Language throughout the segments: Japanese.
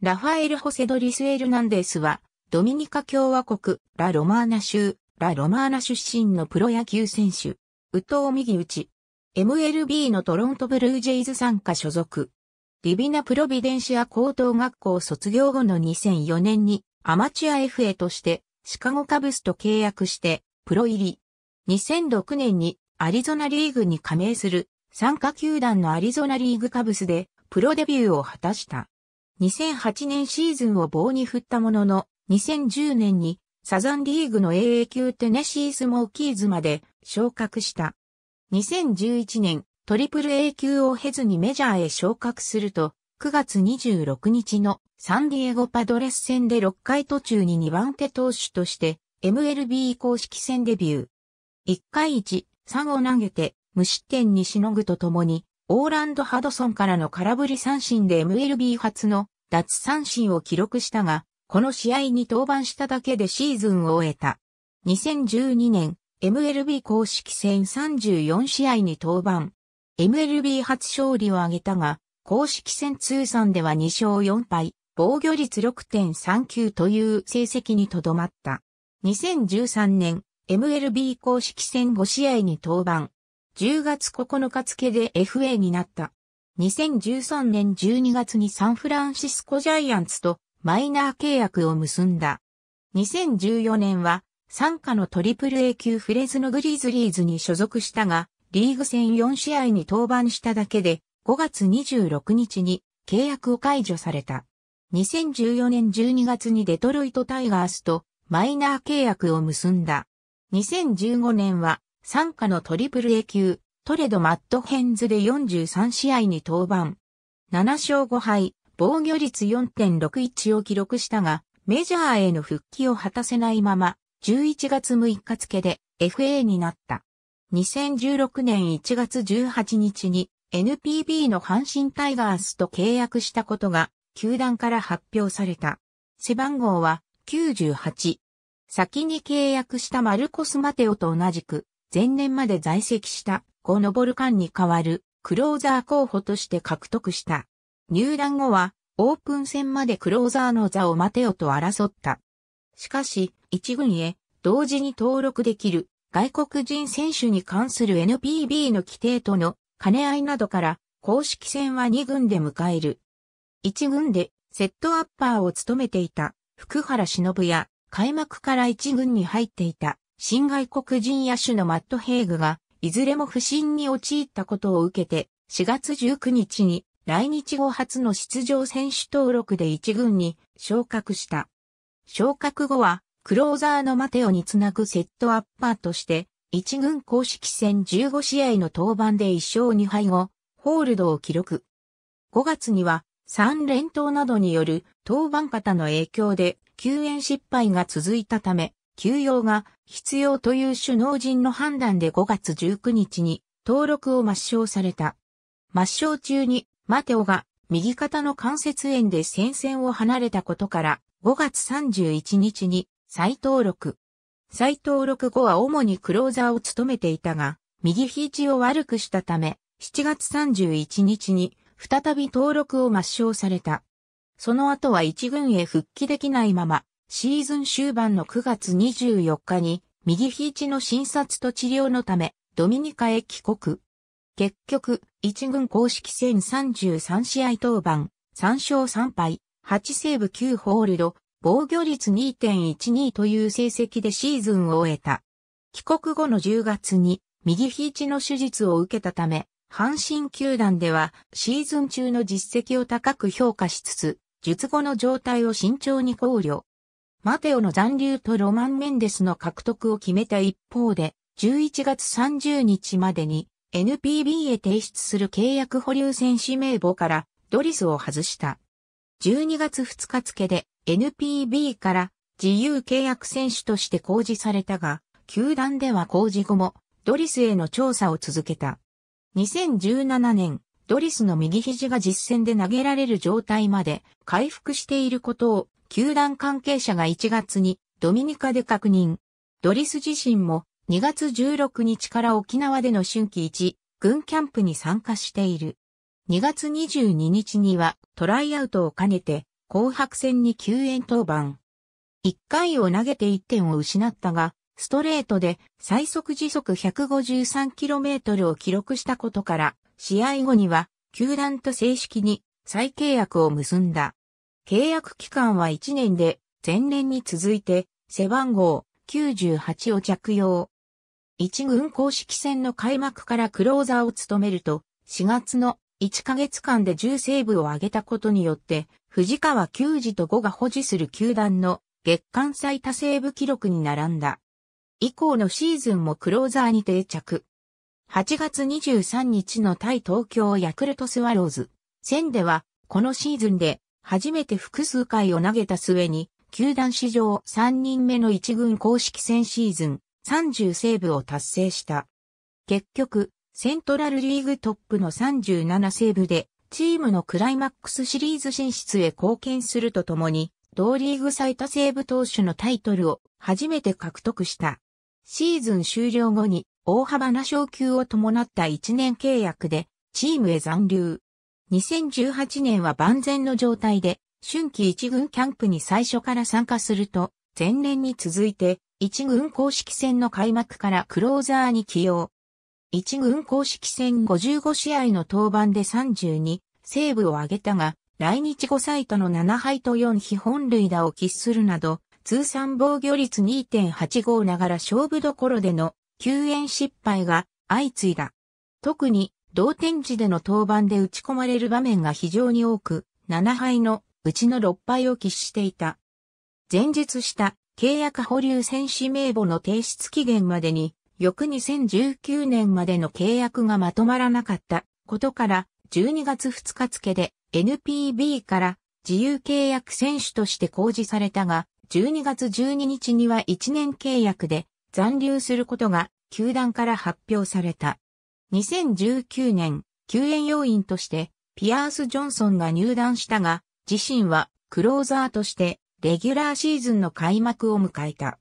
ラファエル・ホセドリス・エルナンデスは、ドミニカ共和国、ラ・ロマーナ州、ラ・ロマーナ出身のプロ野球選手、ウトを右打ち、MLB のトロントブルージェイズ参加所属。リビナ・プロビデンシア高等学校卒業後の2004年にアマチュア FA としてシカゴカブスと契約してプロ入り。2006年にアリゾナリーグに加盟する参加球団のアリゾナリーグカブスでプロデビューを果たした。2008年シーズンを棒に振ったものの、2010年にサザンリーグの AA 級テネシースモーキーズまで昇格した。2011年、トリプル A 級を経ずにメジャーへ昇格すると、9月26日のサンディエゴパドレス戦で6回途中に2番手投手として MLB 公式戦デビュー。1回13を投げて無失点にしのぐとともにオーランド・ハドソンからの空振り三振で MLB 初の脱三振を記録したが、この試合に登板しただけでシーズンを終えた。2012年、MLB 公式戦34試合に登板。MLB 初勝利を挙げたが、公式戦通算では2勝4敗、防御率6.39という成績にとどまった。2013年、MLB 公式戦5試合に登板。10月9日付で FA になった。2013年12月にサンフランシスコジャイアンツとマイナー契約を結んだ。2014年は参加のトリプル A 級フレズのグリーズリーズに所属したが、リーグ戦4試合に登板しただけで、5月26日に契約を解除された。2014年12月にデトロイトタイガースとマイナー契約を結んだ。2015年は参加のトリプル A 級、トレド・マット・ヘンズで43試合に登板。7勝5敗、防御率4.61を記録したが、メジャーへの復帰を果たせないまま、11月6日付で FA になった。2016年1月18日に NPB の阪神タイガースと契約したことが球団から発表された。背番号は98。先に契約したマルコス・マテオと同じく前年まで在籍した5ノボルカンに代わるクローザー候補として獲得した。入団後はオープン戦までクローザーの座をマテオと争った。しかし、一軍へ同時に登録できる外国人選手に関する NPB の規定との兼ね合いなどから公式戦は2軍で迎える。1軍でセットアッパーを務めていた福原忍や開幕から1軍に入っていた新外国人野手のマット・ヘイグが、いずれも不審に陥ったことを受けて、4月19日に来日後初の出場選手登録で1軍に昇格した。昇格後は、クローザーのマテオにつなぐセットアッパーとして、1軍公式戦15試合の登板で1勝2敗後、ホールドを記録。5月には、3連投などによる登板型の影響で救援失敗が続いたため、休養が必要という首脳陣の判断で5月19日に登録を抹消された。抹消中にマテオが右肩の関節炎で戦線を離れたことから5月31日に再登録。再登録後は主にクローザーを務めていたが、右肘を悪くしたため、7月31日に再び登録を抹消された。その後は一軍へ復帰できないまま、シーズン終盤の9月24日に右肘の診察と治療のためドミニカへ帰国。結局、1軍公式戦33試合登板、3勝3敗、8セーブ9ホールド、防御率2.12という成績でシーズンを終えた。帰国後の10月に右肘の手術を受けたため、阪神球団ではシーズン中の実績を高く評価しつつ、術後の状態を慎重に考慮。マテオの残留とロマン・メンデスの獲得を決めた一方で、11月30日までに NPB へ提出する契約保留選手名簿からドリスを外した。12月2日付で NPB から自由契約選手として公示されたが、球団では公示後もドリスへの調査を続けた。2017年、ドリスの右肘が実戦で投げられる状態まで回復していることを球団関係者が1月にドミニカで確認。ドリス自身も2月16日から沖縄での春季1軍キャンプに参加している。2月22日にはトライアウトを兼ねて紅白戦に救援登板。1回を投げて1点を失ったが、ストレートで最速時速 153km を記録したことから、試合後には球団と正式に再契約を結んだ。契約期間は1年で、前年に続いて、背番号98を着用。1軍公式戦の開幕からクローザーを務めると、4月の1ヶ月間で10セーブを上げたことによって、藤川球児と5が保持する球団の月間最多セーブ記録に並んだ。以降のシーズンもクローザーに定着。8月23日の対東京ヤクルトスワローズ戦では、このシーズンで初めて複数回を投げた末に、球団史上3人目の一軍公式戦シーズン30セーブを達成した。結局、セントラルリーグトップの37セーブで、チームのクライマックスシリーズ進出へ貢献するとともに、同リーグ最多セーブ投手のタイトルを初めて獲得した。シーズン終了後に大幅な昇給を伴った1年契約で、チームへ残留。2018年は万全の状態で、春季一軍キャンプに最初から参加すると、前年に続いて、一軍公式戦の開幕からクローザーに起用。一軍公式戦55試合の登板で32、セーブを挙げたが、来日後サイトの7敗と4非本塁打を喫するなど、通算防御率2.85ながら勝負どころでの救援失敗が相次いだ。特に同点時での登板で打ち込まれる場面が非常に多く、7敗のうちの6敗を喫していた。前述した契約保留選手名簿の提出期限までに、翌2019年までの契約がまとまらなかったことから、12月2日付で NPB から自由契約選手として公示されたが、12月12日には1年契約で残留することが球団から発表された。2019年、救援要員として、ピアース・ジョンソンが入団したが、自身はクローザーとして、レギュラーシーズンの開幕を迎えた。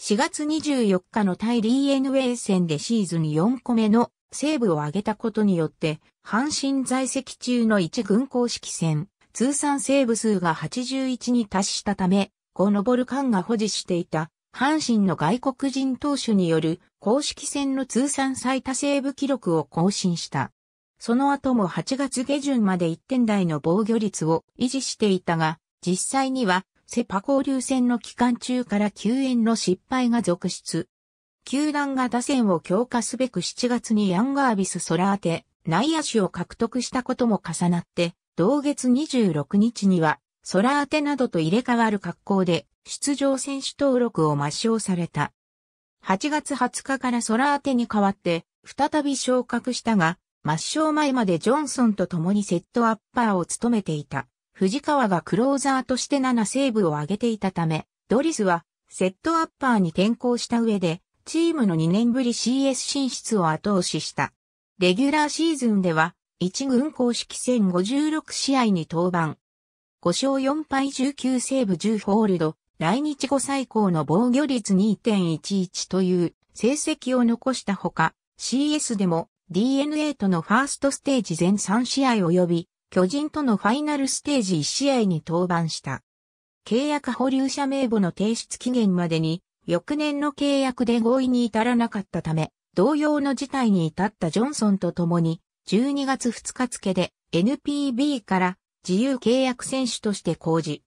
4月24日の対 DNA 戦でシーズン4個目のセーブを挙げたことによって、阪神在籍中の一軍公式戦、通算セーブ数が81に達したため、5のボルカンが保持していた阪神の外国人投手による公式戦の通算最多セーブ記録を更新した。その後も8月下旬まで1点台の防御率を維持していたが、実際にはセパ交流戦の期間中から救援の失敗が続出。球団が打線を強化すべく7月にヤンガービス空当て、内野手を獲得したことも重なって、同月26日には、空当てなどと入れ替わる格好で、出場選手登録を抹消された。8月20日からソラーテに代わって、再び昇格したが、抹消前までジョンソンと共にセットアッパーを務めていた。藤川がクローザーとして7セーブを挙げていたため、ドリスはセットアッパーに転向した上で、チームの2年ぶり CS 進出を後押しした。レギュラーシーズンでは、1軍公式戦56試合に登板。5勝4敗19セーブ10ホールド、来日後最高の防御率2.11という成績を残したほか、CS でも DNA とのファーストステージ全3試合及び、巨人とのファイナルステージ1試合に登板した。契約保留者名簿の提出期限までに、翌年の契約で合意に至らなかったため、同様の事態に至ったジョンソンと共に、12月2日付で NPB から自由契約選手として公示。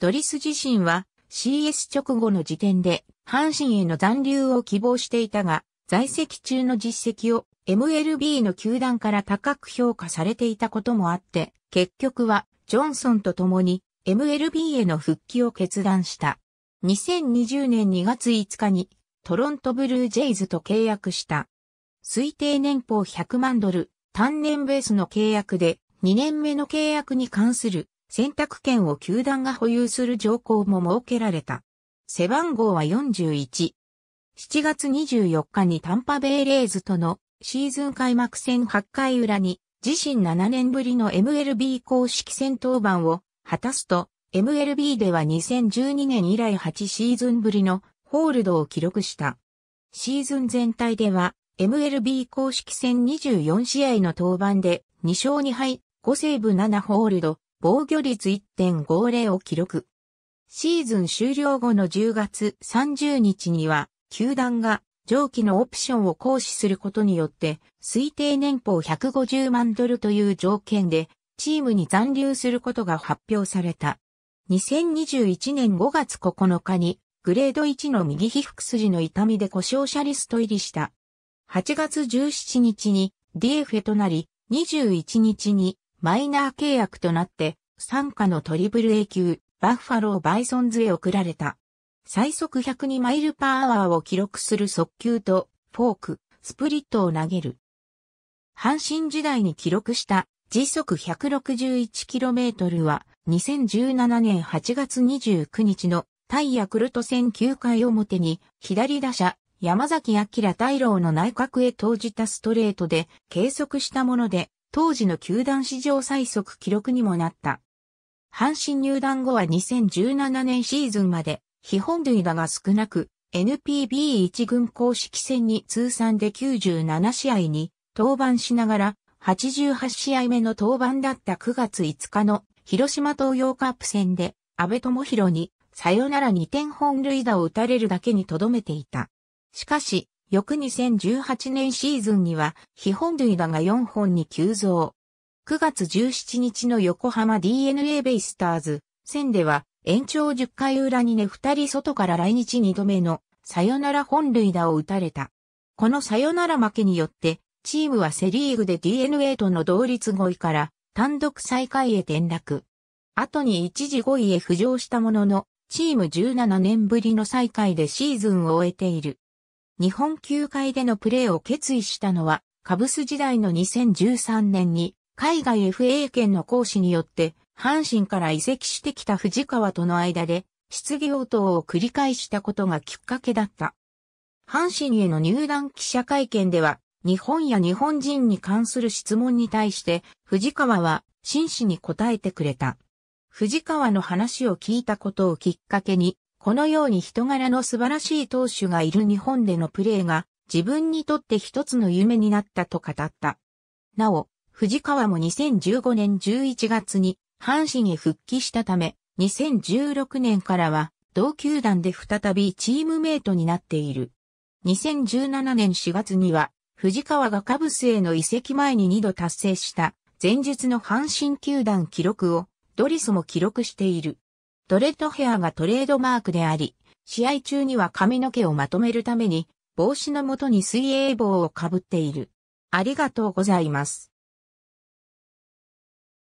ドリス自身は CS 直後の時点で阪神への残留を希望していたが、在籍中の実績を MLB の球団から高く評価されていたこともあって、結局はジョンソンと共に MLB への復帰を決断した。2020年2月5日にトロントブルージェイズと契約した。推定年俸100万ドル、単年ベースの契約で2年目の契約に関する選択権を球団が保有する条項も設けられた。背番号は41。7月24日にタンパベイレーズとのシーズン開幕戦8回裏に自身7年ぶりの MLB 公式戦登板を果たすと MLB では2012年以来8シーズンぶりのホールドを記録した。シーズン全体では MLB 公式戦24試合の登板で2勝2敗5セーブ7ホールド防御率1.50を記録。シーズン終了後の10月30日には、球団が上記のオプションを行使することによって、推定年俸150万ドルという条件で、チームに残留することが発表された。2021年5月9日に、グレード1の右皮腹筋の痛みで故障者リスト入りした。8月17日に DFA となり、21日にマイナー契約となって、参加のトリブル A 級、バッファローバイソンズへ送られた。最速102マイルパーアワーを記録する速球と、フォーク、スプリットを投げる。阪神時代に記録した時速 161km は2017年8月29日のタイヤクルト戦9回表に左打者山崎明大郎の内角へ投じたストレートで計測したもので当時の球団史上最速記録にもなった。阪神入団後は2017年シーズンまで、基本塁打が少なく、NPB1 軍公式戦に通算で97試合に登板しながら、88試合目の登板だった9月5日の広島東洋カップ戦で、安倍智弘に、さよなら2点本塁打を打たれるだけにとどめていた。しかし、翌2018年シーズンには、非本塁打が4本に急増。9月17日の横浜 DNA ベイスターズ戦では、延長10回裏にね2人外から来日2度目のサヨナラ本塁打を打たれた。このサヨナラ負けによって、チームはセリーグで DNA との同率5位から単独最下位へ転落。後に一時5位へ浮上したものの、チーム17年ぶりの最下位でシーズンを終えている。日本球界でのプレーを決意したのは、カブス時代の2013年に、海外 FA 権の行使によって、阪神から移籍してきた藤川との間で、質疑応答を繰り返したことがきっかけだった。阪神への入団記者会見では、日本や日本人に関する質問に対して、藤川は真摯に答えてくれた。藤川の話を聞いたことをきっかけに、このように人柄の素晴らしい投手がいる日本でのプレーが自分にとって一つの夢になったと語った。なお、藤川も2015年11月に阪神へ復帰したため、2016年からは同球団で再びチームメイトになっている。2017年4月には藤川がカブスへの移籍前に2度達成した前述の阪神球団記録をドリスも記録している。ドレッドヘアがトレードマークであり、試合中には髪の毛をまとめるために、帽子のもとに水泳帽をかぶっている。ありがとうございます。